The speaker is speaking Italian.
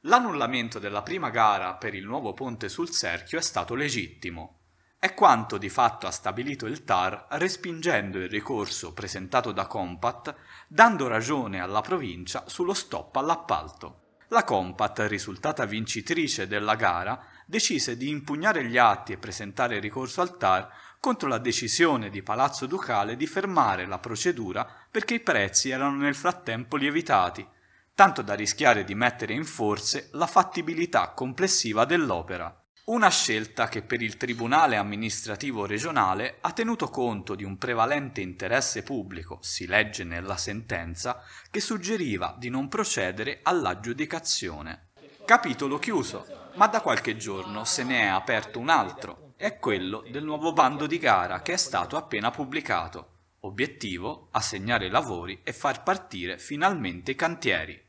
L'annullamento della prima gara per il nuovo ponte sul Serchio è stato legittimo. È quanto di fatto ha stabilito il TAR respingendo il ricorso presentato da Compat, dando ragione alla provincia sullo stop all'appalto. La Compat, risultata vincitrice della gara, decise di impugnare gli atti e presentare ricorso al TAR contro la decisione di Palazzo Ducale di fermare la procedura perché i prezzi erano nel frattempo lievitati tanto da rischiare di mettere in forze la fattibilità complessiva dell'opera. Una scelta che per il Tribunale amministrativo regionale ha tenuto conto di un prevalente interesse pubblico, si legge nella sentenza, che suggeriva di non procedere all'aggiudicazione. Capitolo chiuso, ma da qualche giorno se ne è aperto un altro, è quello del nuovo bando di gara che è stato appena pubblicato. Obiettivo? Assegnare lavori e far partire finalmente i cantieri.